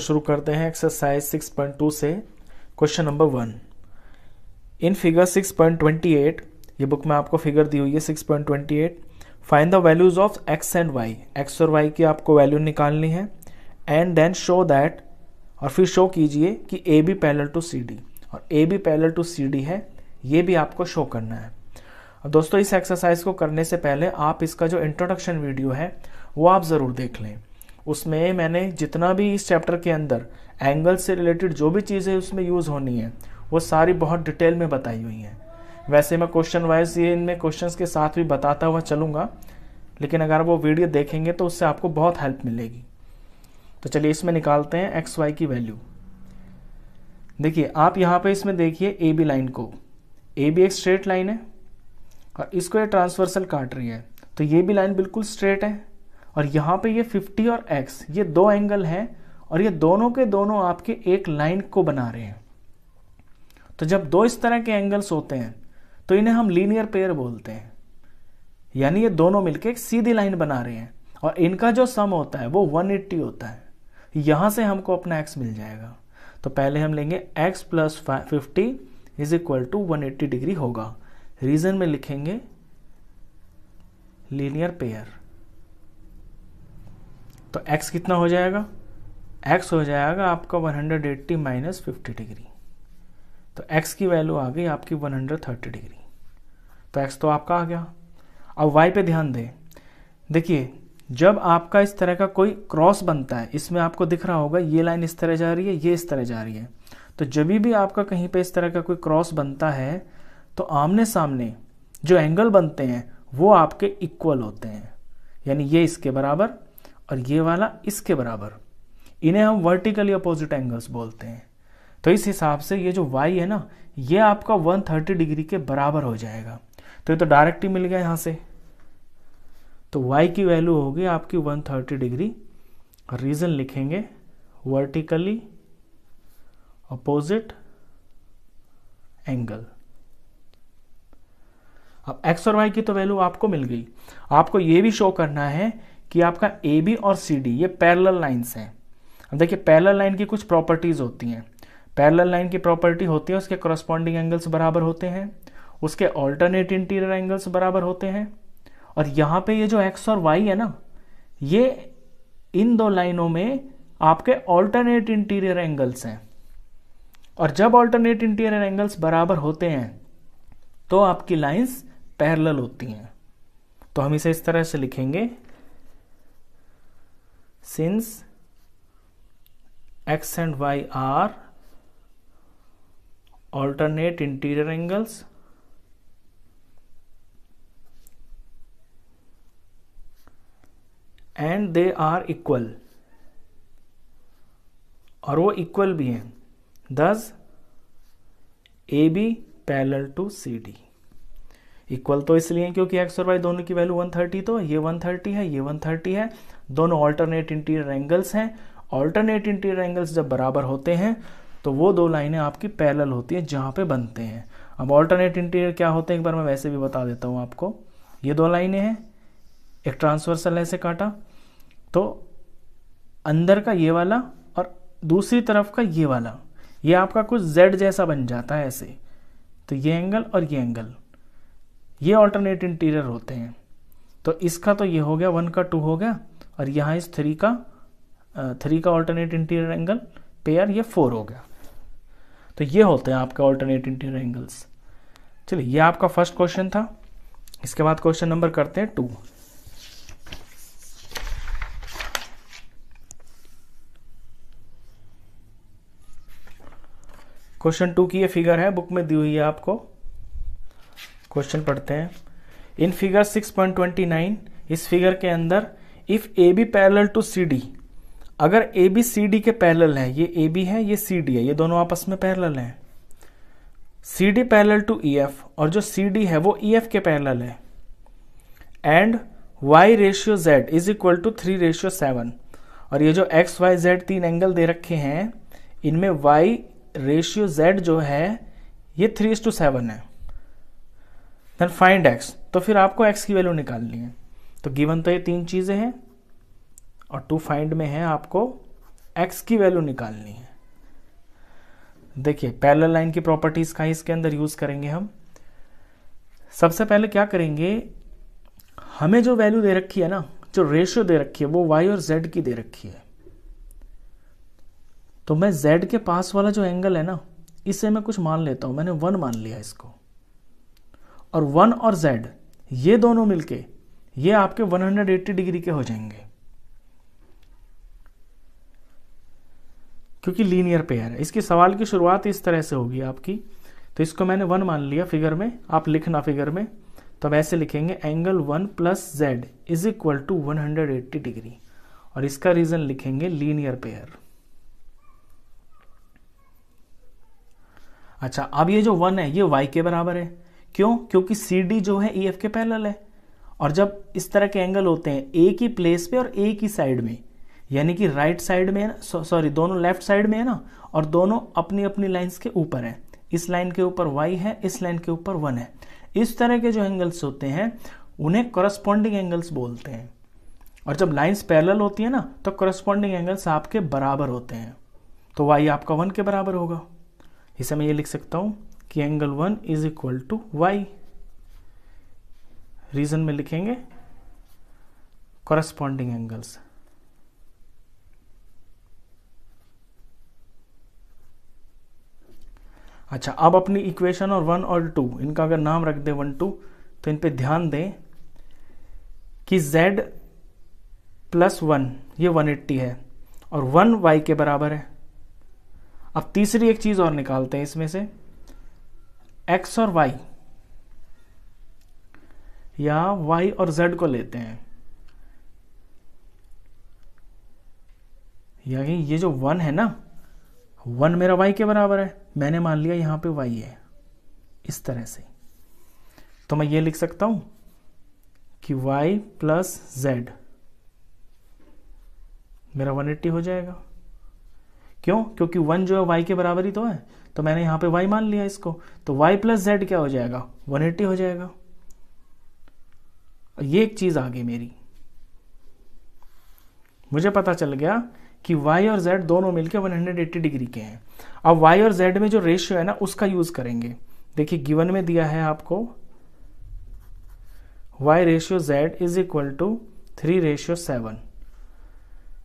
तो शुरू करते हैं एक्सरसाइज 6.2 से question number one in figure 6.28 ये बुक में आपको फिगर दी हुई है 6.28 find the values of X and Y X और वाई की आपको वैल्यू निकालनी है एंड देन शो दैट और फिर शो कीजिए कि A B parallel to C D और A B parallel to C D है ये भी आपको शो करना है अब दोस्तों इस एक्सरसाइज को करने से पहले आप इसका जो इंट्रोडक्शन वीडियो है वो आप ज़रूर देख लें उसमें मैंने जितना भी इस चैप्टर के अंदर एंगल से रिलेटेड जो भी चीज़ें उसमें यूज़ होनी है वो सारी बहुत डिटेल में बताई हुई हैं वैसे मैं क्वेश्चन वाइज ये इनमें क्वेश्चंस के साथ भी बताता हुआ चलूँगा लेकिन अगर वो वीडियो देखेंगे तो उससे आपको बहुत हेल्प मिलेगी तो चलिए इसमें निकालते हैं एक्स वाई की वैल्यू देखिए आप यहाँ पे इसमें देखिए ए बी लाइन को ए बी एक स्ट्रेट लाइन है और इसको ये ट्रांसवर्सल काट रही है तो ये भी लाइन बिल्कुल स्ट्रेट है और यहाँ पे ये 50 और x ये दो एंगल हैं और ये दोनों के दोनों आपके एक लाइन को बना रहे हैं तो जब दो इस तरह के एंगल्स होते हैं तो इन्हें हम लीनियर पेयर बोलते हैं यानी ये दोनों मिलकर एक सीधी लाइन बना रहे हैं और इनका जो सम होता है वो 180 होता है यहाँ से हमको अपना x मिल जाएगा तो पहले हम लेंगे x plus fifty is equal to one degree होगा रीजन में लिखेंगे लीनियर पेयर तो x कितना हो जाएगा x हो जाएगा आपका 180 माइनस फिफ्टी डिग्री तो x की वैल्यू आ गई आपकी 130 डिग्री तो x तो आपका आ गया अब y पे ध्यान दें देखिए जब आपका इस तरह का कोई क्रॉस बनता है इसमें आपको दिख रहा होगा ये लाइन इस तरह जा रही है ये इस तरह जा रही है तो जब भी आपका कहीं पे इस तरह का कोई क्रॉस बनता है तो आमने सामने जो एंगल बनते हैं वो आपके इक्वल होते हैं यानी ये इसके बराबर और ये वाला इसके बराबर इन्हें हम वर्टिकली अपोजिट एंगल्स बोलते हैं तो इस हिसाब से ये जो वाई है ना ये आपका 130 डिग्री के बराबर हो जाएगा तो ये तो डायरेक्ट ही मिल गया यहाँ से तो वाई की वैल्यू होगी आपकी 130 डिग्री रीज़न लिखेंगे वर्टिकली अपोजिट एंगल अब एक्स और वाई की तो वैल्यू आपको मिल गई आपको ये भी शो करना है कि आपका ए बी और सी डी ये पैरेलल लाइन्स हैं अब देखिए पैरेलल लाइन की कुछ प्रॉपर्टीज़ होती हैं पैरेलल लाइन की प्रॉपर्टी होती है उसके करस्पॉन्डिंग एंगल्स बराबर होते हैं उसके ऑल्टरनेट इंटीरियर एंगल्स बराबर होते हैं और यहाँ पे ये जो एक्स और वाई है ना ये इन दो लाइनों में आपके ऑल्टरनेट इंटीरियर एंगल्स हैं और जब ऑल्टरनेट इंटीरियर एंगल्स बराबर होते हैं तो आपकी लाइंस पैरेलल होती हैं तो हम इसे इस तरह से लिखेंगे since x and y are alternate interior angles and they are equal और वो इक्वल भी हैं thus A B parallel to C D equal तो इसलिए क्योंकि एक्स और वाई दोनों की वैल्यू 130 तो ये 130 है ये 130 है दोनों ऑल्टरनेट इंटीरियर एंगल्स हैं ऑल्टरनेट इंटीरियर एंगल्स जब बराबर होते हैं तो वो दो लाइनें आपकी पैरल होती हैं जहाँ पे बनते हैं अब ऑल्टरनेट इंटीरियर क्या होते हैं एक बार मैं वैसे भी बता देता हूँ आपको ये दो लाइनें हैं एक ट्रांसवर्सल ऐसे काटा तो अंदर का ये वाला और दूसरी तरफ का ये वाला ये आपका कुछ जेड जैसा बन जाता है ऐसे तो ये एंगल और ये एंगल ये ऑल्टरनेट इंटीरियर होते हैं तो इसका तो ये हो गया वन का टू हो गया और यहाँ इस थ्री का थ्री का ऑल्टरनेट इंटीरियर एंगल पेयर ये फोर हो गया तो ये होते हैं आपके ऑल्टरनेट इंटीरियर एंगल्स चलिए ये आपका फर्स्ट क्वेश्चन था इसके बाद क्वेश्चन नंबर करते हैं टू क्वेश्चन टू की ये फिगर है बुक में दी हुई है आपको क्वेश्चन पढ़ते हैं इन फिगर 6.29 इस फिगर के अंदर if A B parallel to C D अगर ए बी सी डी के पैरल है ये ए बी है ये सी डी है ये दोनों आपस में पैरल है C D parallel to E F और जो सी डी है वो ई e एफ के पैरल है and Y ratio Z is equal to three ratio seven और ये जो एक्स वाई जेड तीन एंगल दे रखे हैं इनमें वाई रेशियो जेड जो है ये थ्री इज टू सेवन है देन फाइंड एक्स तो फिर आपको एक्स की वैल्यू निकालनी है तो गिवन तो ये तीन चीज़ें हैं और टू फाइंड में है आपको एक्स की वैल्यू निकालनी है देखिए पैरल लाइन की प्रॉपर्टीज़ का इसके अंदर यूज़ करेंगे हम सबसे पहले क्या करेंगे हमें जो वैल्यू दे रखी है ना जो रेशियो दे रखी है वो वाई और जेड की दे रखी है तो मैं जेड के पास वाला जो एंगल है ना इसे मैं कुछ मान लेता हूं मैंने वन मान लिया इसको और वन और जेड ये दोनों मिलके ये आपके 180 डिग्री के हो जाएंगे क्योंकि लीनियर पेयर है इसके सवाल की शुरुआत इस तरह से होगी आपकी तो इसको मैंने वन मान लिया फिगर में आप लिखना फिगर में तो अब ऐसे लिखेंगे angle one plus Z is equal to one hundred eighty degree और इसका रीजन लिखेंगे लीनियर पेयर अच्छा अब ये जो वन है ये वाई के बराबर है क्यों क्योंकि सी डी जो है ई e एफ के पैरल है और जब इस तरह के एंगल होते हैं एक ही प्लेस पे और एक ही साइड में यानी कि राइट साइड में है ना सॉरी दोनों लेफ्ट साइड में है ना और दोनों अपनी अपनी लाइंस के ऊपर हैं इस लाइन के ऊपर वाई है इस लाइन के ऊपर वन है इस तरह के जो एंगल्स होते हैं उन्हें करस्पॉन्डिंग एंगल्स बोलते हैं और जब लाइंस पैरल होती है ना तो करस्पॉन्डिंग एंगल्स आपके बराबर होते हैं तो वाई आपका वन के बराबर होगा इसे मैं ये लिख सकता हूँ कि angle one is equal to Y reason में लिखेंगे कॉरेस्पॉन्डिंग एंगल्स अच्छा अब अपनी इक्वेशन और वन और टू इनका अगर नाम रख दें वन टू तो इन पे ध्यान दें कि z प्लस वन ये 180 है और वन वाई के बराबर है अब तीसरी एक चीज़ और निकालते हैं इसमें से x और y या वाई और जेड को लेते हैं यानी ये जो वन है ना वन मेरा वाई के बराबर है मैंने मान लिया यहां पे वाई है इस तरह से तो मैं ये लिख सकता हूं कि वाई प्लस जेड मेरा वन एट्टी हो जाएगा क्यों क्योंकि वन जो है वाई के बराबर ही तो है तो मैंने यहां पे वाई मान लिया इसको तो वाई प्लस जेड क्या हो जाएगा वन एट्टी हो जाएगा ये एक चीज़ आ गई मेरी मुझे पता चल गया कि y और z दोनों मिलकर 180 डिग्री के हैं अब y और z में जो रेशियो है ना उसका यूज़ करेंगे देखिए गिवन में दिया है आपको y ratio z is equal to three ratio seven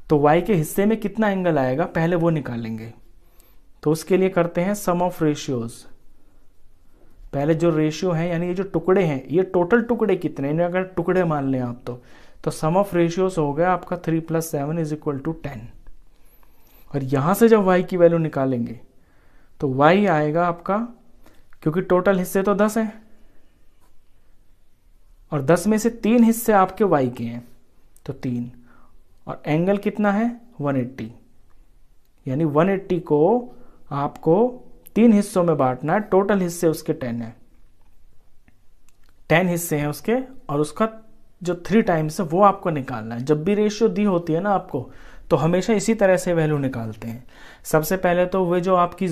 तो y के हिस्से में कितना एंगल आएगा पहले वो निकालेंगे तो उसके लिए करते हैं सम ऑफ रेशियोज़ पहले जो रेशियो है यानी ये जो टुकड़े हैं ये टोटल टुकड़े कितने हैं अगर टुकड़े मान लें आप तो तो सम ऑफ रेशियोस हो गया आपका three plus seven is equal to ten और यहां से जब वाई की वैल्यू निकालेंगे तो वाई आएगा आपका क्योंकि टोटल हिस्से तो दस है और दस में से तीन हिस्से आपके वाई के हैं तो तीन और एंगल कितना है वन यानी 180 को आपको तीन हिस्सों में बांटना है टोटल हिस्से उसके टेन है टेन हिस्से हैं उसके और उसका जो थ्री टाइम्स है वो आपको निकालना है जब भी रेशियो दी होती है ना आपको तो हमेशा इसी तरह से वैल्यू निकालते हैं सबसे पहले तो वे जो आपकी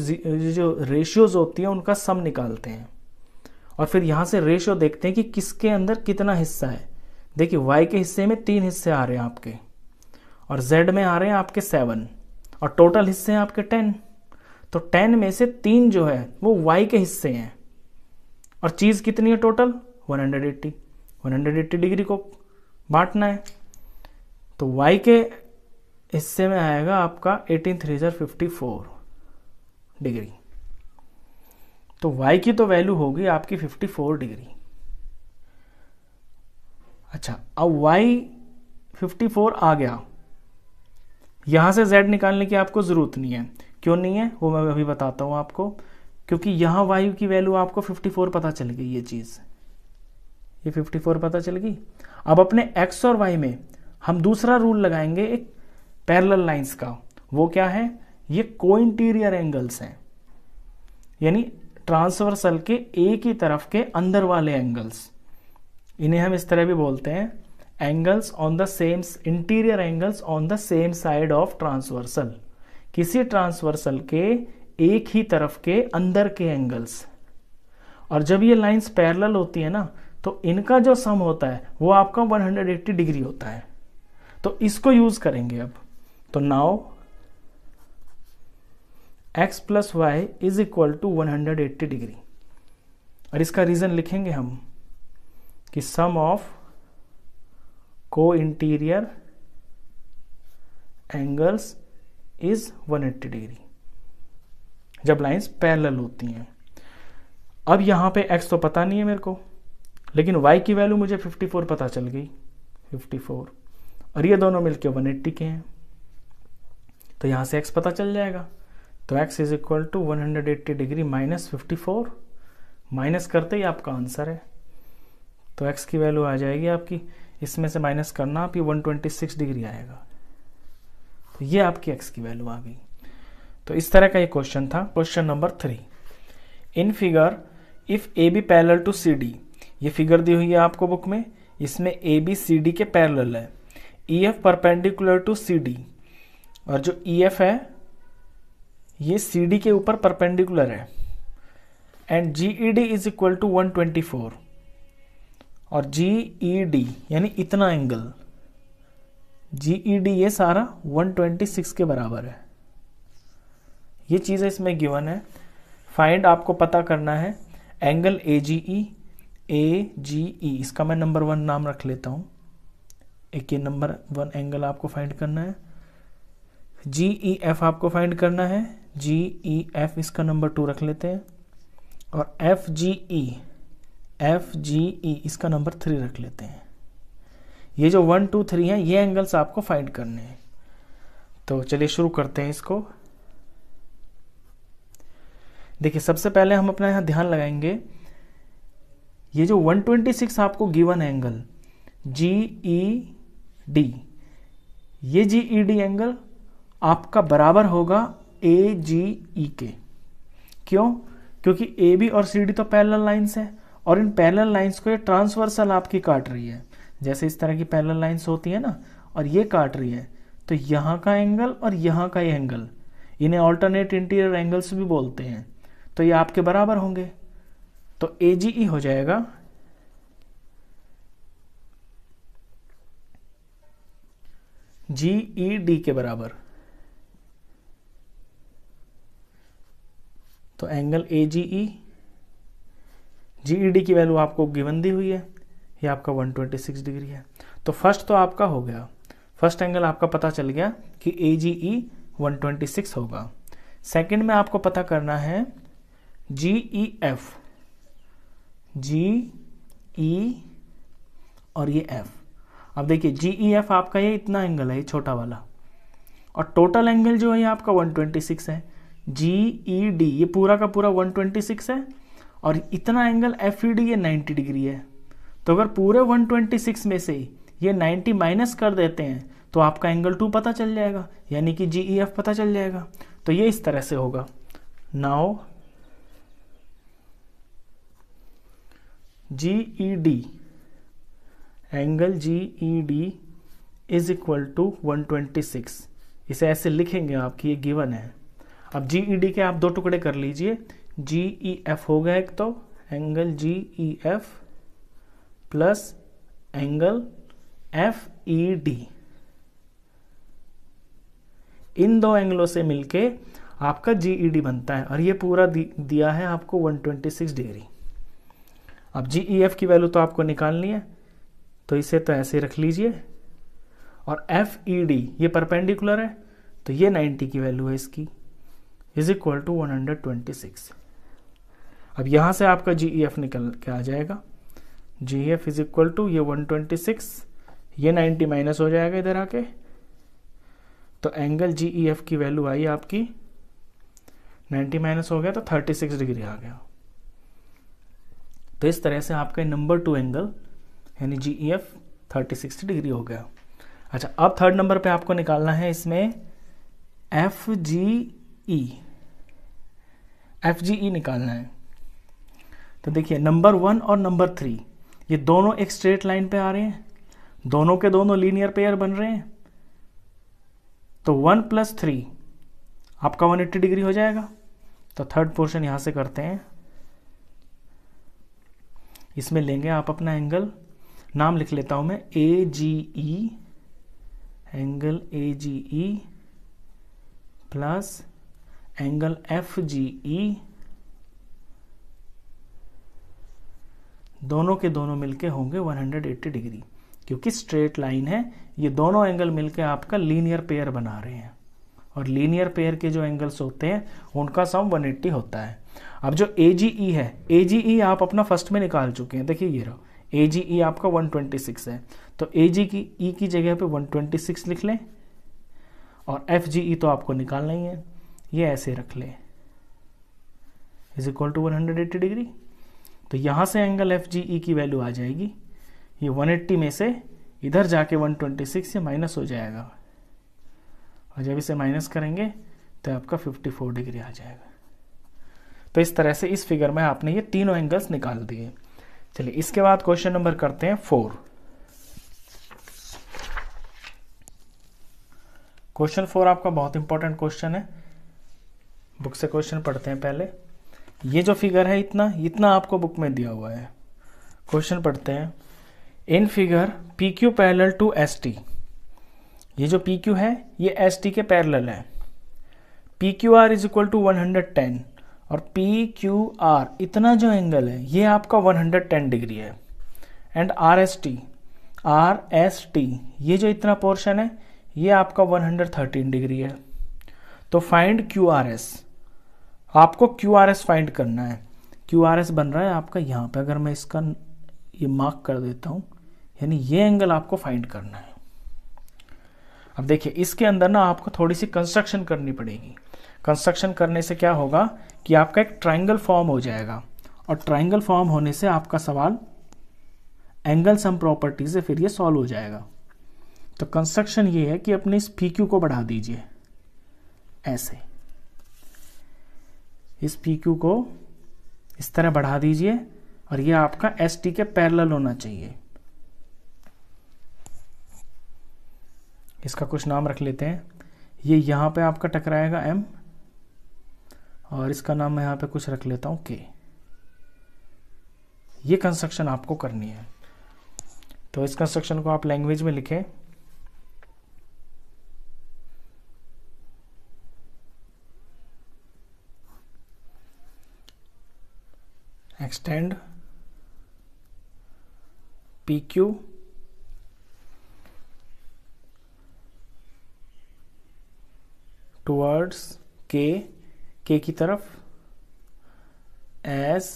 जो रेशियोज होती है उनका सम निकालते हैं और फिर यहां से रेशियो देखते हैं कि किसके अंदर कितना हिस्सा है देखिए वाई के हिस्से में तीन हिस्से आ रहे हैं आपके और जेड में आ रहे हैं आपके सेवन और टोटल हिस्से हैं आपके टेन तो टेन में से तीन जो है वो वाई के हिस्से हैं और चीज़ कितनी है टोटल 180 180 डिग्री को बांटना है तो वाई के हिस्से में आएगा आपका एटीन थ्री हज़ार फिफ्टी फोर डिग्री तो y की तो वैल्यू होगी आपकी 54 डिग्री अच्छा अब y 54 आ गया यहां से z निकालने की आपको ज़रूरत नहीं है क्यों नहीं है वो मैं अभी बताता हूँ आपको क्योंकि यहाँ वायु की वैल्यू आपको 54 पता चल गई ये चीज़ ये 54 पता चल गई अब अपने एक्स और वाई में हम दूसरा रूल लगाएंगे एक पैरेलल लाइंस का वो क्या है ये को इंटीरियर एंगल्स हैं यानी ट्रांसवर्सल के एक ही तरफ के अंदर वाले एंगल्स इन्हें हम इस तरह भी बोलते हैं angles on the same interior angles on the same side of transversal किसी ट्रांसवर्सल के एक ही तरफ के अंदर के एंगल्स और जब ये लाइंस पैरेलल होती है ना तो इनका जो सम होता है वो आपका 180 डिग्री होता है तो इसको यूज करेंगे अब तो now x plus Y is equal to one degree और इसका रीजन लिखेंगे हम कि सम ऑफ को इंटीरियर एंगल्स इज 180 डिग्री जब लाइंस पैरेलल होती हैं अब यहाँ पे x तो पता नहीं है मेरे को लेकिन y की वैल्यू मुझे 54 पता चल गई 54 और ये दोनों मिलके 180 के हैं तो यहाँ से x पता चल जाएगा तो x is equal to one degree minus fifty minus करते ही आपका आंसर है तो x की वैल्यू आ जाएगी आपकी इसमें से माइनस करना आप ये 126 डिग्री आएगा तो ये आपकी एक्स की वैल्यू आ गई तो इस तरह का ये क्वेश्चन था question number three in figure if A B parallel to C D ये फिगर दी हुई है आपको बुक में इसमें ए बी सी डी के पैरल है E F perpendicular to C D और जो ई e एफ है ये सी डी के ऊपर परपेंडिकुलर है and G E D is equal to one twenty four और जी ई डी यानी इतना एंगल जीईडी e ये सारा 126 के बराबर है ये चीज़ें इसमें गिवन है फाइंड आपको पता करना है angle A G E A G ई इसका मैं नंबर वन नाम रख लेता हूँ एक ये नंबर वन एंगल आपको फाइंड करना है जी ई एफ आपको फाइंड करना है जी ई एफ इसका नंबर टू रख लेते हैं और F G E F G ई इसका नंबर थ्री रख लेते हैं ये जो वन टू थ्री हैं ये एंगल्स आपको फाइंड करने हैं तो चलिए शुरू करते हैं इसको देखिए सबसे पहले हम अपना यहां ध्यान लगाएंगे ये जो 126 आपको given angle G E D ये जी ई डी एंगल आपका बराबर होगा ए जी ई के क्यों क्योंकि ए बी और सी डी तो पैरेलल लाइंस है और इन पैरेलल लाइंस को ये ट्रांसवर्सल आपकी काट रही है जैसे इस तरह की पैरेलल लाइंस होती है ना और ये काट रही है तो यहाँ का एंगल और यहाँ का एंगल इन्हें ऑल्टरनेट इंटीरियर एंगल्स भी बोलते हैं तो ये आपके बराबर होंगे तो ए जी ई हो जाएगा जी ई डी के बराबर तो angle A G E G E D की वैल्यू आपको गिवन दी हुई है ये आपका 126 डिग्री है तो फर्स्ट तो आपका हो गया फर्स्ट एंगल आपका पता चल गया कि ए जी ई वन होगा सेकेंड में आपको पता करना है जी ई एफ जी ई और ये एफ अब देखिए जी ई एफ आपका ये इतना एंगल है ये छोटा वाला और टोटल एंगल जो है ये आपका 126 है जी ई डी ये पूरा का पूरा 126 है और इतना एंगल एफ ई डी ये 90 डिग्री है तो अगर पूरे 126 में से ये 90 माइनस कर देते हैं तो आपका एंगल टू पता चल जाएगा यानी कि जी ई एफ पता चल जाएगा तो ये इस तरह से होगा now G E D angle G E D is equal to 126 इसे ऐसे लिखेंगे आप कि ये गिवन है अब जी ई डी के आप दो टुकड़े कर लीजिए जी ई e एफ होगा एक तो angle G E F plus angle F E D इन दो एंगलों से मिलके आपका जीईडी बनता है और ये पूरा दिया है आपको 126 डिग्री अब जी ई एफ की वैल्यू तो आपको निकालनी है तो इसे तो ऐसे रख लीजिए और एफ ई डी ये परपेंडिकुलर है तो ये 90 की वैल्यू है इसकी इज इक्वल टू 126 अब यहाँ से आपका जी ई एफ निकल के आ जाएगा G F is equal to ये 126 ये 90 माइनस हो जाएगा इधर आके तो एंगल जी ई एफ की वैल्यू आई आपकी 90 माइनस हो गया तो 36 डिग्री आ गया तो इस तरह से आपका नंबर टू एंगल यानी G E F thirty six degree हो गया अच्छा अब थर्ड नंबर पे आपको निकालना है इसमें F G E F G ई निकालना है तो देखिए नंबर वन और नंबर थ्री ये दोनों एक स्ट्रेट लाइन पे आ रहे हैं दोनों के दोनों लीनियर पेयर बन रहे हैं तो वन प्लस थ्री आपका वन एट्टी डिग्री हो जाएगा तो थर्ड पोर्शन यहां से करते हैं इसमें लेंगे आप अपना एंगल नाम लिख लेता हूं मैं A G E angle A G E plus angle F G E दोनों के दोनों मिलके होंगे 180 डिग्री क्योंकि स्ट्रेट लाइन है ये दोनों एंगल मिलके आपका लीनियर पेयर बना रहे हैं और लीनियर पेयर के जो एंगल्स होते हैं उनका सम 180 होता है अब जो ए e है ए e आप अपना फर्स्ट में निकाल चुके हैं देखिए ये रहो ए e आपका 126 है तो ए की ई e की जगह पे 126 लिख लें और एफ तो आपको निकालना ही है ये ऐसे रख लें इज इक्वल टू 180 डिग्री तो यहाँ से एंगल एफ जी ई की वैल्यू आ जाएगी ये 180 में से इधर जाके 126 ये माइनस हो जाएगा और जब इसे माइनस करेंगे तो आपका 54 डिग्री आ जाएगा तो इस तरह से इस फिगर में आपने ये तीनों एंगल्स निकाल दिए चलिए इसके बाद क्वेश्चन नंबर करते हैं फोर क्वेश्चन फोर आपका बहुत इंपॉर्टेंट क्वेश्चन है बुक से क्वेश्चन पढ़ते हैं पहले ये जो फिगर है इतना इतना आपको बुक में दिया हुआ है क्वेश्चन पढ़ते हैं in figure P Q parallel to S T ये जो पी क्यू है ये एस टी के पैरल है P Q R is equal to one hundred ten और पी क्यू आर इतना जो एंगल है ये आपका वन हंड्रेड टेन डिग्री है and R S T R S T ये जो इतना पोर्शन है ये आपका वन हंड्रेड थर्टीन डिग्री है तो फाइंड क्यू आर एस आपको क्यू आर एस फाइंड करना है क्यू आर एस बन रहा है आपका यहाँ पे अगर मैं इसका ये मार्क कर देता हूँ यानी ये एंगल आपको फाइंड करना है अब देखिए इसके अंदर ना आपको थोड़ी सी कंस्ट्रक्शन करनी पड़ेगी कंस्ट्रक्शन करने से क्या होगा कि आपका एक ट्राइंगल फॉर्म हो जाएगा और ट्राइंगल फॉर्म होने से आपका सवाल एंगल सम प्रॉपर्टी से फिर ये सॉल्व हो जाएगा तो कंस्ट्रक्शन ये है कि अपने इस पी को बढ़ा दीजिए ऐसे इस पी क्यू को इस तरह बढ़ा दीजिए और ये आपका एस टी के पैरेलल होना चाहिए इसका कुछ नाम रख लेते हैं ये यहाँ पे आपका टकराएगा एम और इसका नाम मैं यहाँ पे कुछ रख लेता हूँ के ये कंस्ट्रक्शन आपको करनी है तो इस कंस्ट्रक्शन को आप लैंग्वेज में लिखें extend PQ towards K K की तरफ S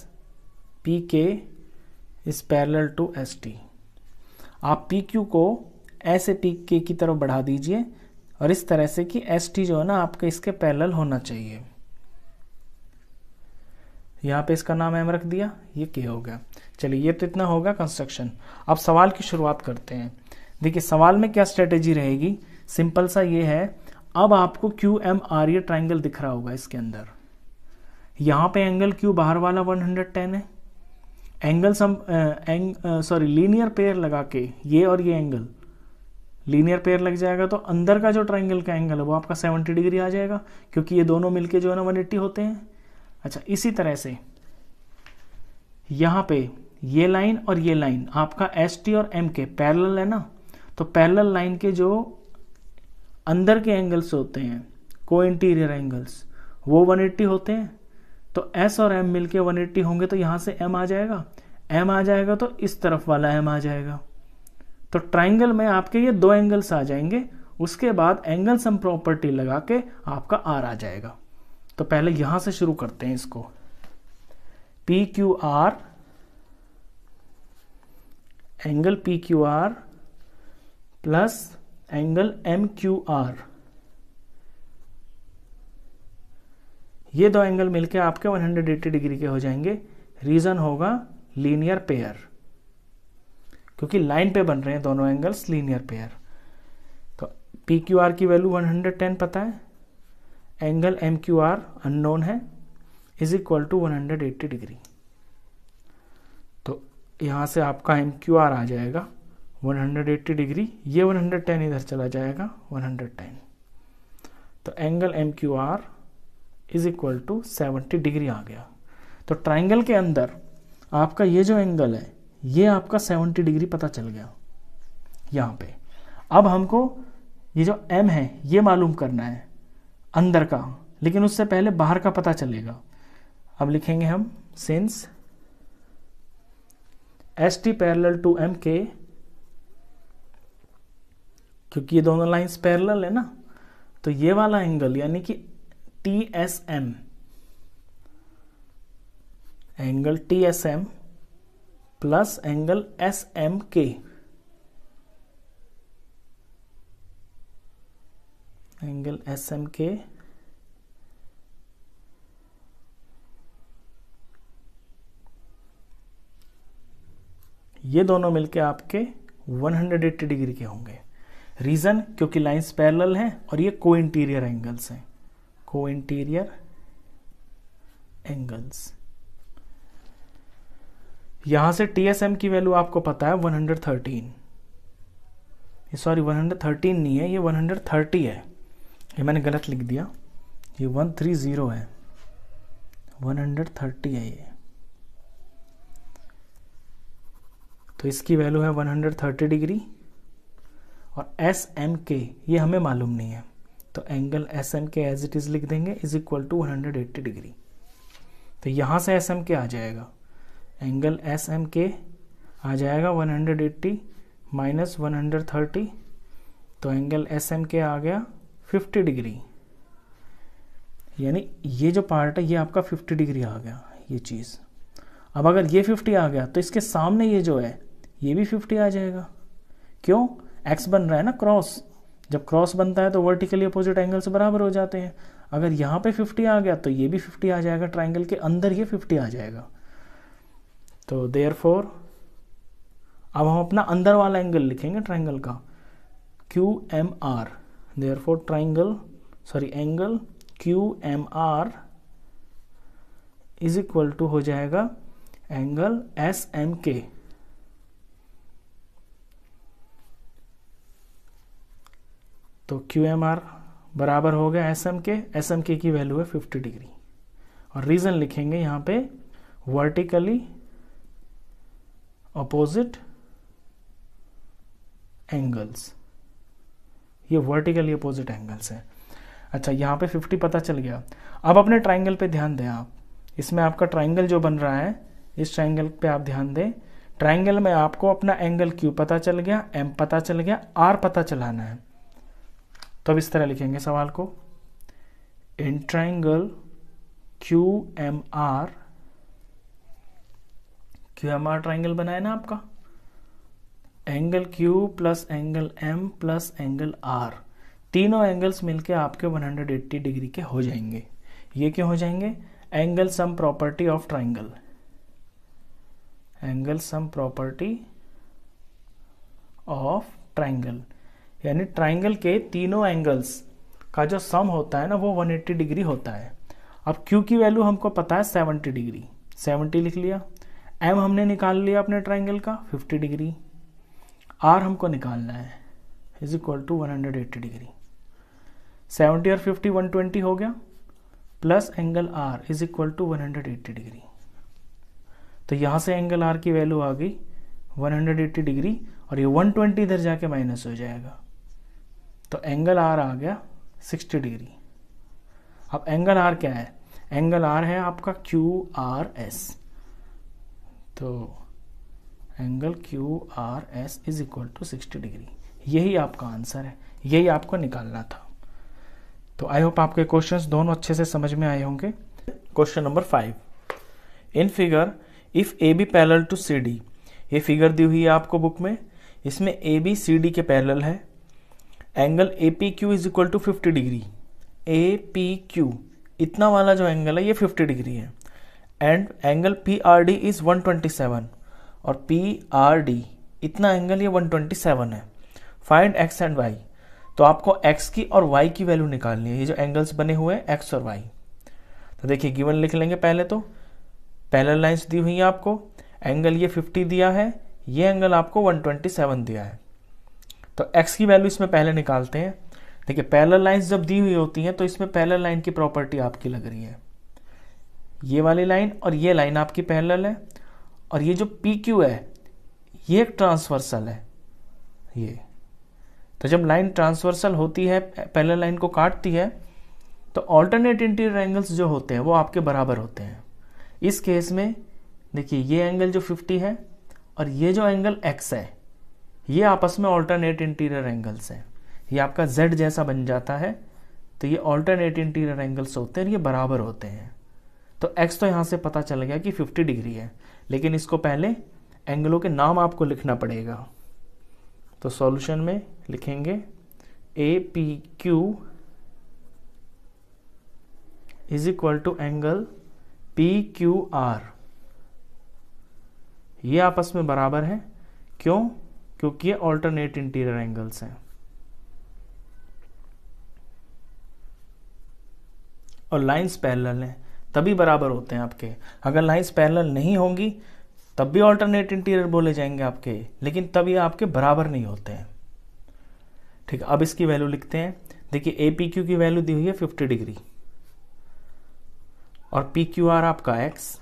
P K is parallel to S T आप पी क्यू को ए पी के की तरफ बढ़ा दीजिए और इस तरह से कि एस टी जो है ना आपके इसके पैरल होना चाहिए यहाँ पे इसका नाम एम रख दिया ये के हो गया चलिए ये तो इतना होगा कंस्ट्रक्शन अब सवाल की शुरुआत करते हैं देखिए सवाल में क्या स्ट्रेटेजी रहेगी सिंपल सा ये है अब आपको क्यू एम आर ये ट्राइंगल दिख रहा होगा इसके अंदर यहाँ पे एंगल क्यू बाहर वाला 110 है एंगल सम एंग सॉरी लीनियर पेयर लगा के ये और ये एंगल लीनियर पेयर लग जाएगा तो अंदर का जो ट्राइंगल का एंगल है वो आपका 70 डिग्री आ जाएगा क्योंकि ये दोनों मिलके जो है ना 180 होते हैं अच्छा इसी तरह से यहां पे ये लाइन और ये लाइन आपका एस टी और एम के पैरल है ना तो पैरल लाइन के जो अंदर के एंगल्स होते हैं को इंटीरियर एंगल्स वो 180 होते हैं तो एस और एम मिलके 180 होंगे तो यहां से एम आ जाएगा एम आ जाएगा तो इस तरफ वाला एम आ जाएगा तो ट्राइंगल में आपके ये दो एंगल्स आ जाएंगे उसके बाद एंगल सम प्रॉपर्टी लगा के आपका आर आ जाएगा तो पहले यहां से शुरू करते हैं इसको P Q R angle P Q R plus angle M Q R ये दो एंगल मिलके आपके 180 डिग्री के हो जाएंगे रीज़न होगा लीनियर पेयर क्योंकि लाइन पे बन रहे हैं दोनों एंगल्स लीनियर पेयर तो पी क्यू आर की वैल्यू 110 पता है angle M Q R unknown है is equal to one hundred eighty degree तो यहाँ से आपका एम क्यू आर आ जाएगा वन हंड्रेड एट्टी डिग्री ये वन हंड्रेड टेन इधर चला जाएगा वन हंड्रेड टेन तो angle M Q R is equal to seventy degree आ गया तो ट्राइंगल के अंदर आपका ये जो एंगल है ये आपका सेवेंटी डिग्री पता चल गया यहाँ पे अब हमको ये जो एम है ये मालूम करना है अंदर का लेकिन उससे पहले बाहर का पता चलेगा अब लिखेंगे हम since S T parallel to M K क्योंकि ये दोनों लाइंस पैरल है ना तो ये वाला एंगल यानी कि T S M angle T S M plus angle S M K angle S M K ये दोनों मिलके आपके 180 डिग्री के होंगे रीज़न क्योंकि लाइंस पैरेलल हैं और ये को इंटीरियर एंगल्स हैं को इंटीरियर एंगल्स यहां से टीएसएम की वैल्यू आपको पता है 113 सॉरी 113 नहीं है ये 130 है ये मैंने गलत लिख दिया ये वन थ्री ज़ीरो है वन हंड्रेड थर्टी है ये तो इसकी वैल्यू है वन हंड्रेड थर्टी डिग्री और एस एम के ये हमें मालूम नहीं है तो angle S M K as it is लिख देंगे is equal to one hundred eighty degree तो यहाँ से एस एम के आ जाएगा एंगल एस एम के आ जाएगा one hundred eighty minus one hundred thirty तो एंगल एस एम के आ गया फिफ्टी डिग्री यानी ये जो पार्ट है ये आपका फिफ्टी डिग्री आ गया ये चीज़ अब अगर ये फिफ्टी आ गया तो इसके सामने ये जो है ये भी फिफ्टी आ जाएगा क्यों एक्स बन रहा है ना क्रॉस जब क्रॉस बनता है तो वर्टिकली अपोजिट एंगल से बराबर हो जाते हैं अगर यहाँ पे 50 आ गया तो ये भी 50 आ जाएगा ट्राइंगल के अंदर ये 50 आ जाएगा तो देयर फोर अब हम अपना अंदर वाला एंगल लिखेंगे ट्राइंगल का Q M R therefore triangle sorry angle QMR is equal to हो जाएगा एंगल एस एम के तो क्यू एम आर बराबर हो गया S M K S M K की वैल्यू है फिफ्टी डिग्री और रीजन लिखेंगे यहां पे वर्टिकली अपोजिट एंगल्स ये वर्टिकली अपोजिट एंगल्स हैं अच्छा यहाँ पे 50 पता चल गया अब अपने ट्राइंगल पे ध्यान दें आप इसमें आपका ट्राइंगल जो बन रहा है इस ट्राइंगल पे आप ध्यान दें ट्राइंगल में आपको अपना एंगल क्यू पता चल गया एम पता चल गया आर पता चलाना है तो अब इस तरह लिखेंगे सवाल को in triangle Q M R Q M R triangle बनाया ना आपका angle Q plus angle M plus angle R तीनों एंगल्स मिलके आपके 180 डिग्री के हो जाएंगे ये क्या हो जाएंगे angle sum property of triangle angle sum property of triangle यानी ट्राइंगल के तीनों एंगल्स का जो सम होता है ना वो 180 डिग्री होता है अब क्यू की वैल्यू हमको पता है 70 डिग्री 70 लिख लिया एम हमने निकाल लिया अपने ट्राइंगल का 50 डिग्री आर हमको निकालना है is equal to one hundred eighty degree seventy और फिफ्टी वन ट्वेंटी हो गया plus angle R is equal to one hundred eighty degree तो यहाँ से एंगल आर की वैल्यू आ गई वन हंड्रेड एट्टी डिग्री और ये वन ट्वेंटी इधर जाके माइनस हो जाएगा तो एंगल आर आ गया सिक्सटी डिग्री अब एंगल आर क्या है एंगल आर है आपका क्यू आर एस तो angle Q R S is equal to sixty degree यही आपका आंसर है यही आपको निकालना था तो आई होप आपके क्वेश्चंस दोनों अच्छे से समझ में आए होंगे question number five in figure if A B parallel to C D ये फिगर दी हुई है आपको बुक में इसमें ए बी सी डी के पैरल है angle A P Q is equal to fifty degree A P Q इतना वाला जो एंगल है ये फिफ्टी डिग्री है and angle P R D is one twenty seven और पी आर डी इतना एंगल ये 127 है फाइंड एक्स एंड वाई तो आपको एक्स की और वाई की वैल्यू निकालनी है ये जो एंगल्स बने हुए हैं एक्स और वाई तो देखिए गिवन लिख लेंगे पहले तो पहले लाइन्स दी हुई हैं आपको एंगल ये 50 दिया है ये एंगल आपको 127 दिया है तो एक्स की वैल्यू इसमें पहले निकालते हैं देखिए पैरेलल लाइन्स जब दी हुई होती हैं तो इसमें पहले लाइन की प्रॉपर्टी आपकी लग रही है ये वाली लाइन और ये लाइन आपकी पैरेलल है और ये जो पी क्यू है ये एक ट्रांसवर्सल है ये तो जब लाइन ट्रांसवर्सल होती है पहले लाइन को काटती है तो ऑल्टरनेट इंटीरियर एंगल्स जो होते हैं वो आपके बराबर होते हैं इस केस में देखिए ये एंगल जो 50 है और ये जो एंगल x है ये आपस में ऑल्टरनेट इंटीरियर एंगल्स हैं ये आपका z जैसा बन जाता है तो ये ऑल्टरनेट इंटीरियर एंगल्स होते हैं ये बराबर होते हैं तो x तो यहाँ से पता चल गया कि 50 डिग्री है लेकिन इसको पहले एंगलों के नाम आपको लिखना पड़ेगा तो सॉल्यूशन में लिखेंगे A P Q is equal to angle P Q R ये आपस में बराबर है क्यों क्योंकि ये ऑल्टरनेट इंटीरियर एंगल्स हैं और लाइंस पैरेलल हैं तभी बराबर होते हैं आपके अगर लाइन्स पैरेलल नहीं होंगी तब भी ऑल्टरनेट इंटीरियर बोले जाएंगे आपके लेकिन तब ये आपके बराबर नहीं होते हैं ठीक अब इसकी वैल्यू लिखते हैं देखिए ए पी क्यू की वैल्यू दी हुई है फिफ्टी डिग्री और पी क्यू आर आपका एक्स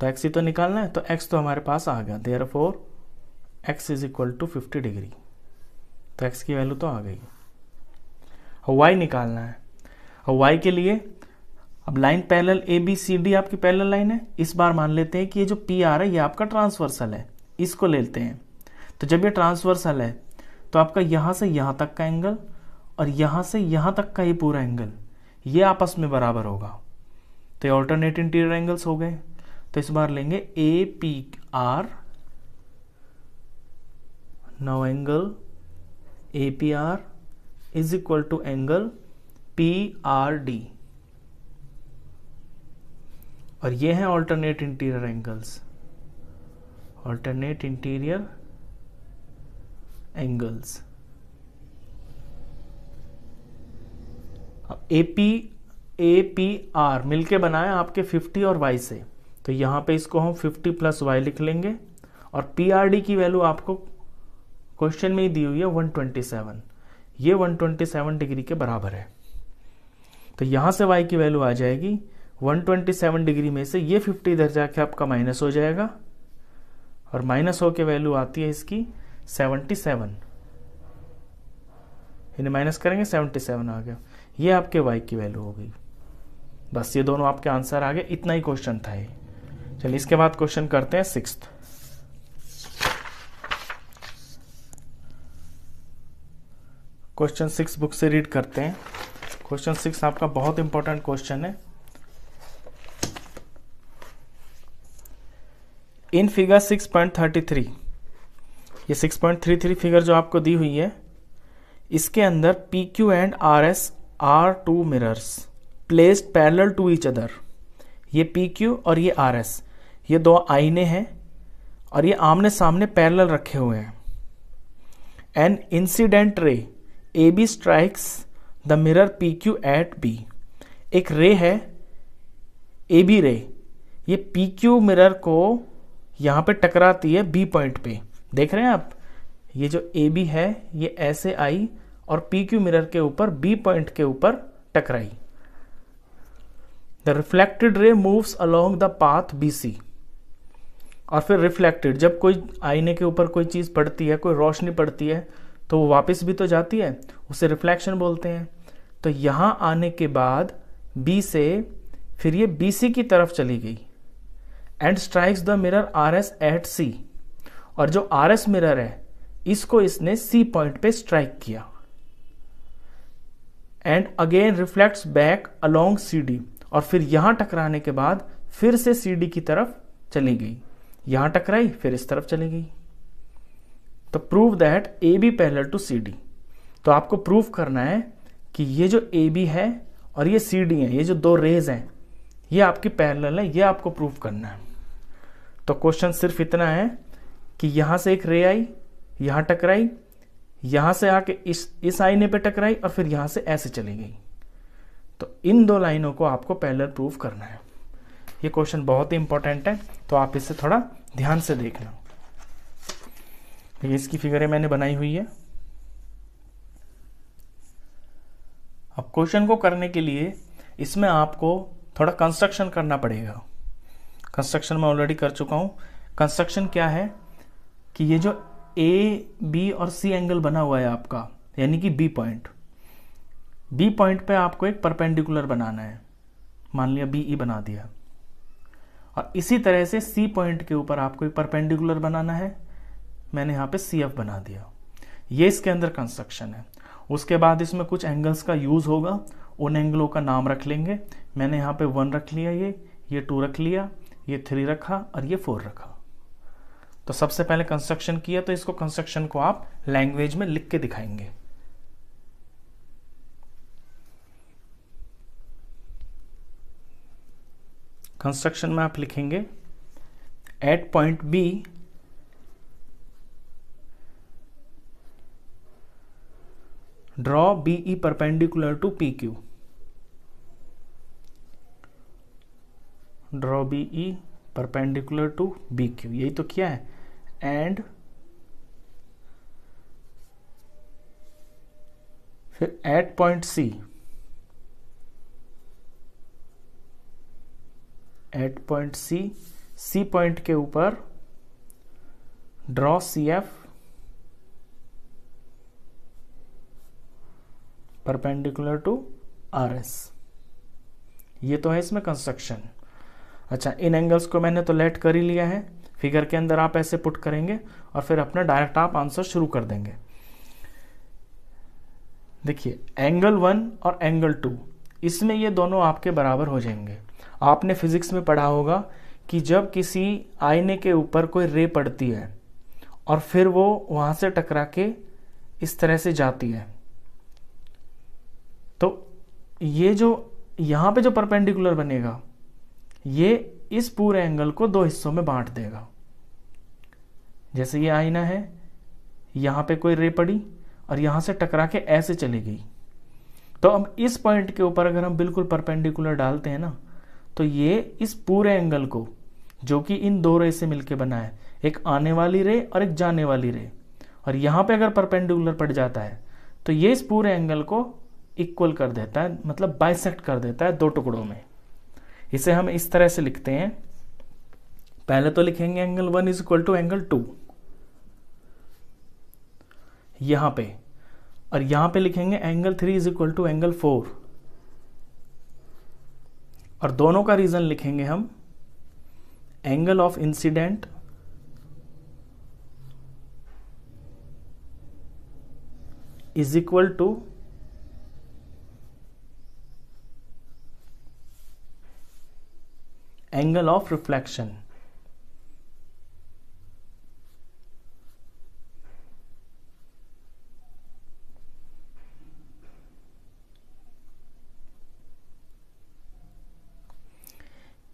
तो एक्स ही तो निकालना है तो एक्स तो हमारे पास आ गया therefore X is equal to fifty degree तो एक्स की वैल्यू तो आ गई और वाई निकालना है और वाई के लिए अब line parallel A B C D आपकी पैरेलल लाइन है इस बार मान लेते हैं कि ये जो पी आर है ये आपका ट्रांसवर्सल है इसको लेते हैं तो जब ये ट्रांसवर्सल है तो आपका यहाँ से यहाँ तक का एंगल और यहाँ से यहाँ तक का ये पूरा एंगल ये आपस में बराबर होगा तो ये ऑल्टरनेट इंटीरियर एंगल्स हो गए तो इस बार लेंगे A P R now angle A P R is equal to angle P R D और ये हैं alternate interior angles alternate interior angles A P A P R मिलके बनाए आपके 50 और वाई से तो यहां पे इसको हम 50 प्लस वाई लिख लेंगे और पी आर डी की वैल्यू आपको क्वेश्चन में ही दी हुई है 127 ये 127 डिग्री के बराबर है तो यहां से वाई की वैल्यू आ जाएगी 127 डिग्री में से ये 50 इधर जाके आपका माइनस हो जाएगा और माइनस हो के वैल्यू आती है इसकी 77 इन्हें माइनस करेंगे 77 आ गया ये आपके वाई की वैल्यू हो गई बस ये दोनों आपके आंसर आ गए इतना ही क्वेश्चन था ये चलिए इसके बाद क्वेश्चन करते हैं सिक्स क्वेश्चन सिक्स बुक से रीड करते हैं क्वेश्चन सिक्स आपका बहुत इंपॉर्टेंट क्वेश्चन है इन फिगर 6.33 ये 6.33 फिगर जो आपको दी हुई है इसके अंदर P Q and R S are two mirrors placed parallel to each other ये पी क्यू और ये आर एस ये दो आईने हैं और ये आमने सामने पैरल रखे हुए हैं an incident ray A B strikes the mirror P Q at B एक रे है ए बी रे ये पी क्यू मिरर को यहाँ पे टकराती है बी पॉइंट पे देख रहे हैं आप ये जो ए बी है ये ऐसे आई और पी क्यू मिरर के ऊपर बी पॉइंट के ऊपर टकराई the reflected ray moves along the path B C और फिर रिफ्लेक्टेड जब कोई आईने के ऊपर कोई चीज़ पड़ती है कोई रोशनी पड़ती है तो वो वापस भी तो जाती है उसे रिफ्लेक्शन बोलते हैं तो यहां आने के बाद बी से फिर ये बी सी की तरफ चली गई and strikes the mirror R S at C और जो आर एस मिरर है इसको इसने सी पॉइंट पे स्ट्राइक किया and again reflects back along C D और फिर यहां टकराने के बाद फिर से सी डी की तरफ चली गई यहां टकराई फिर इस तरफ चली गई तो prove that A B parallel to C D तो आपको प्रूव करना है कि ये जो ए बी है और ये सी डी है ये जो दो रेज हैं ये आपकी पैरल है ये आपको प्रूव करना है तो क्वेश्चन सिर्फ इतना है कि यहां से एक रे आई यहां टकराई यहां से आके इस इस आईने पे टकराई और फिर यहां से ऐसे चली गई तो इन दो लाइनों को आपको पैलर प्रूव करना है ये क्वेश्चन बहुत ही इंपॉर्टेंट है तो आप इसे थोड़ा ध्यान से देखना इसकी फिगरें मैंने बनाई हुई है अब क्वेश्चन को करने के लिए इसमें आपको थोड़ा कंस्ट्रक्शन करना पड़ेगा कंस्ट्रक्शन में ऑलरेडी कर चुका हूँ कंस्ट्रक्शन क्या है कि ये जो ए बी और सी एंगल बना हुआ है आपका यानी कि बी पॉइंट बी पॉइंट पे आपको एक परपेंडिकुलर बनाना है मान लिया बी ई e बना दिया और इसी तरह से सी पॉइंट के ऊपर आपको एक परपेंडिकुलर बनाना है मैंने यहाँ पे सी एफ बना दिया ये इसके अंदर कंस्ट्रक्शन है उसके बाद इसमें कुछ एंगल्स का यूज़ होगा उन एंगलों का नाम रख लेंगे मैंने यहाँ पे वन रख लिया ये ये टू रख लिया ये थ्री रखा और ये फोर रखा तो सबसे पहले कंस्ट्रक्शन किया तो इसको कंस्ट्रक्शन को आप लैंग्वेज में लिख के दिखाएंगे कंस्ट्रक्शन में आप लिखेंगे at point B draw B E perpendicular to P Q draw B E perpendicular to B Q यही तो किया है एंड फिर at point C at point C C point के ऊपर draw C F perpendicular to R S ये तो है इसमें कंस्ट्रक्शन अच्छा इन एंगल्स को मैंने तो लेट कर ही लिया है फिगर के अंदर आप ऐसे पुट करेंगे और फिर अपना डायरेक्ट आप आंसर शुरू कर देंगे देखिए एंगल वन और एंगल टू इसमें ये दोनों आपके बराबर हो जाएंगे आपने फिजिक्स में पढ़ा होगा कि जब किसी आईने के ऊपर कोई रे पड़ती है और फिर वो वहां से टकरा के इस तरह से जाती है तो ये जो यहाँ पे जो परपेंडिकुलर बनेगा ये इस पूरे एंगल को दो हिस्सों में बांट देगा जैसे ये आईना है यहां पे कोई रे पड़ी और यहां से टकरा के ऐसे चली गई तो अब इस पॉइंट के ऊपर अगर हम बिल्कुल परपेंडिकुलर डालते हैं ना तो ये इस पूरे एंगल को जो कि इन दो रे से मिलकर बना है एक आने वाली रे और एक जाने वाली रे और यहां पे अगर परपेंडिकुलर पड़ जाता है तो ये इस पूरे एंगल को इक्वल कर देता है मतलब बाइसेक्ट कर देता है दो टुकड़ों में इसे हम इस तरह से लिखते हैं पहले तो लिखेंगे angle one is equal to angle two यहां पे और यहां पे लिखेंगे angle three is equal to angle four और दोनों का रीजन लिखेंगे हम angle of incident is equal to angle of reflection.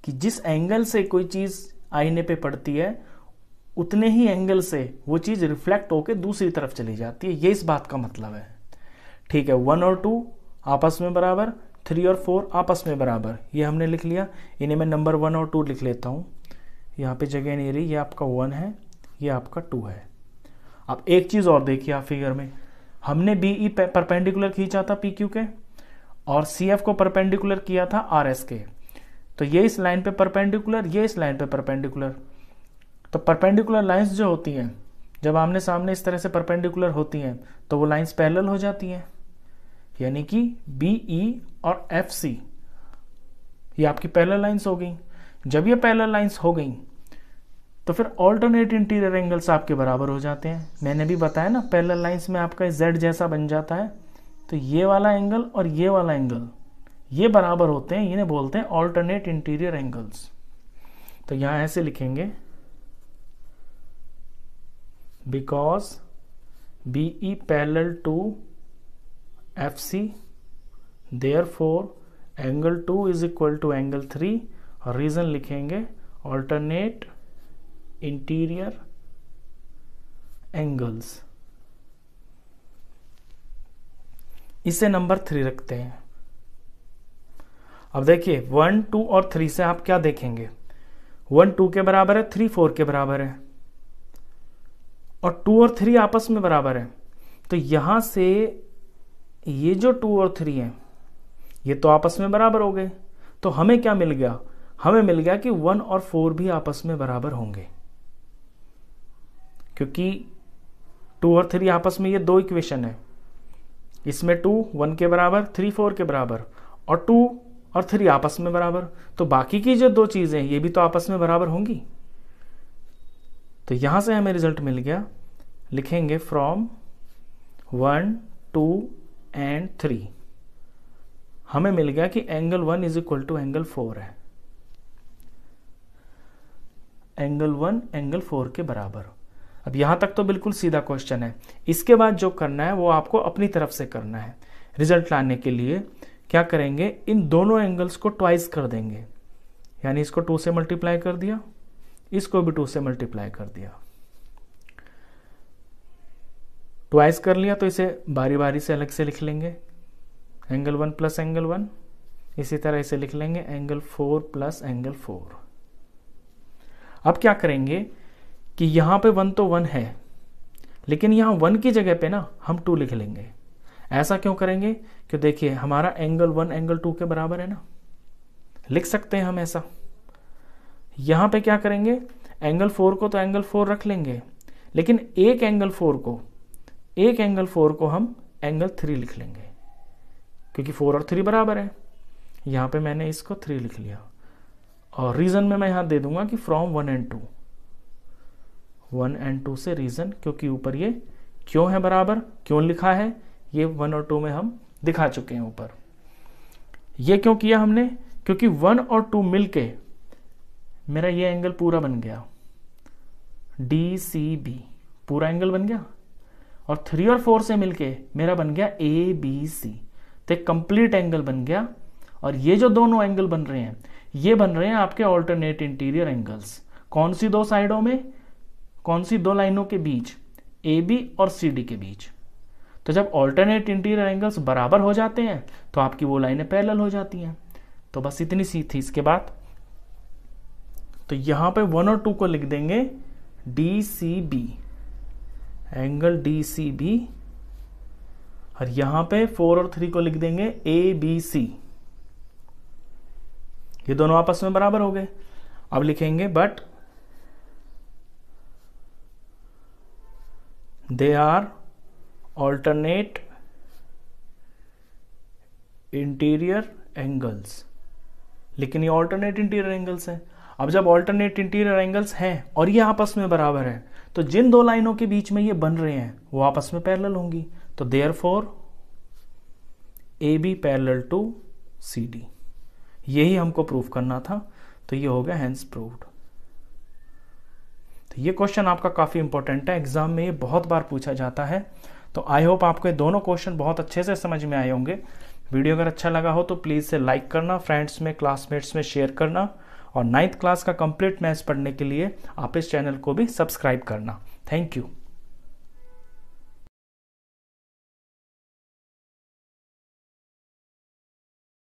कि जिस एंगल से कोई चीज़ आईने पे पड़ती है उतने ही एंगल से वो चीज़ रिफ्लेक्ट होकर दूसरी तरफ चली जाती है ये इस बात का मतलब है ठीक है वन और टू आपस में बराबर थ्री और फोर आपस में बराबर ये हमने लिख लिया इन्हें मैं नंबर वन और टू लिख लेता हूँ यहाँ पे जगह नहीं रही ये आपका वन है ये आपका टू है अब एक चीज़ और देखिए आप फिगर में हमने बी ई परपेंडिकुलर खींचा था पी क्यू के और सी एफ को परपेंडिकुलर किया था आर एस के तो ये इस लाइन पे परपेंडिकुलर ये इस लाइन पे परपेंडिकुलर तो परपेंडिकुलर लाइंस जो होती हैं जब आमने सामने इस तरह से परपेंडिकुलर होती हैं तो वो लाइंस पैरेलल हो जाती हैं यानी कि बी ई e और एफ सी ये आपकी पैरल लाइन्स हो गई जब ये पैरल लाइन्स हो गई तो फिर ऑल्टरनेट इंटीरियर एंगल्स आपके बराबर हो जाते हैं मैंने भी बताया ना पैरल लाइन्स में आपका जेड जैसा बन जाता है तो ये वाला एंगल और ये वाला एंगल ये बराबर होते हैं इन्हें बोलते हैं ऑल्टरनेट इंटीरियर एंगल्स तो यहाँ ऐसे लिखेंगे because B E parallel to F C therefore angle two is equal to angle three और रीज़न लिखेंगे ऑल्टरनेट इंटीरियर एंगल्स इसे नंबर थ्री रखते हैं अब देखिए वन टू और थ्री से आप क्या देखेंगे वन टू के बराबर है थ्री फोर के बराबर है और टू और थ्री आपस में बराबर है तो यहां से ये जो टू और थ्री है ये तो आपस में बराबर हो गए तो हमें क्या मिल गया हमें मिल गया कि वन और फोर भी आपस में बराबर होंगे क्योंकि टू और थ्री आपस में ये दो इक्वेशन है इसमें टू वन के बराबर थ्री फोर के बराबर और टू और थ्री आपस में बराबर तो बाकी की जो दो चीज़ें ये भी तो आपस में बराबर होंगी तो यहां से हमें रिजल्ट मिल गया लिखेंगे from one two and three हमें मिल गया कि angle one is equal to angle four है एंगल वन एंगल फोर के बराबर अब यहां तक तो बिल्कुल सीधा क्वेश्चन है इसके बाद जो करना है वो आपको अपनी तरफ से करना है रिजल्ट लाने के लिए क्या करेंगे इन दोनों एंगल्स को ट्वाइस कर देंगे यानी इसको टू से मल्टीप्लाई कर दिया इसको भी टू से मल्टीप्लाई कर दिया ट्वाइस कर लिया तो इसे बारी बारी से अलग से लिख लेंगे angle one plus angle one इसी तरह इसे लिख लेंगे angle four plus angle four अब क्या करेंगे कि यहां पे वन तो वन है लेकिन यहां वन की जगह पे ना हम टू लिख लेंगे ऐसा क्यों करेंगे क्यों देखिए हमारा एंगल वन एंगल टू के बराबर है ना लिख सकते हैं हम ऐसा यहां पे क्या करेंगे एंगल फोर को तो एंगल फोर रख लेंगे लेकिन एक एंगल फोर को एक एंगल फोर को हम एंगल थ्री लिख लेंगे क्योंकि फोर और थ्री बराबर है यहाँ पे मैंने इसको थ्री लिख लिया और रीज़न में मैं यहाँ दे दूंगा कि from one and two one and two से रीज़न क्योंकि ऊपर ये क्यों है बराबर क्यों लिखा है ये वन और टू में हम दिखा चुके हैं ऊपर ये क्यों किया हमने क्योंकि वन और टू मिलके मेरा ये एंगल पूरा बन गया डी सी बी पूरा एंगल बन गया और थ्री और फोर से मिलके मेरा बन गया ए बी सी तो एक कंप्लीट एंगल बन गया और ये जो दोनों एंगल बन रहे हैं ये बन रहे हैं आपके ऑल्टरनेट इंटीरियर एंगल्स कौन सी दो साइडों में कौन सी दो लाइनों के बीच ए बी और सी डी के बीच तो जब ऑल्टरनेट इंटीरियर एंगल्स बराबर हो जाते हैं तो आपकी वो लाइनें पैरेलल हो जाती हैं तो बस इतनी सी थी इसके बाद तो यहां पे वन और टू को लिख देंगे D C B angle D C B और यहां पे फोर और थ्री को लिख देंगे ए बी सी ये दोनों आपस में बराबर हो गए अब लिखेंगे but they are alternate interior angles लेकिन ये ऑल्टरनेट इंटीरियर एंगल्स हैं अब जब ऑल्टरनेट इंटीरियर एंगल्स हैं और ये आपस में बराबर है तो जिन दो लाइनों के बीच में ये बन रहे हैं वो आपस में पैरल होंगी तो therefore A B parallel to C D यही हमको प्रूफ करना था तो ये हो गया हैंस प्रूव्ड तो ये क्वेश्चन आपका काफ़ी इंपॉर्टेंट है एग्जाम में ये बहुत बार पूछा जाता है तो आई होप आपको दोनों क्वेश्चन बहुत अच्छे से समझ में आए होंगे वीडियो अगर अच्छा लगा हो तो प्लीज़ से लाइक करना फ्रेंड्स में क्लासमेट्स में शेयर करना और नाइन्थ क्लास का कंप्लीट मैथ्स पढ़ने के लिए आप इस चैनल को भी सब्सक्राइब करना थैंक यू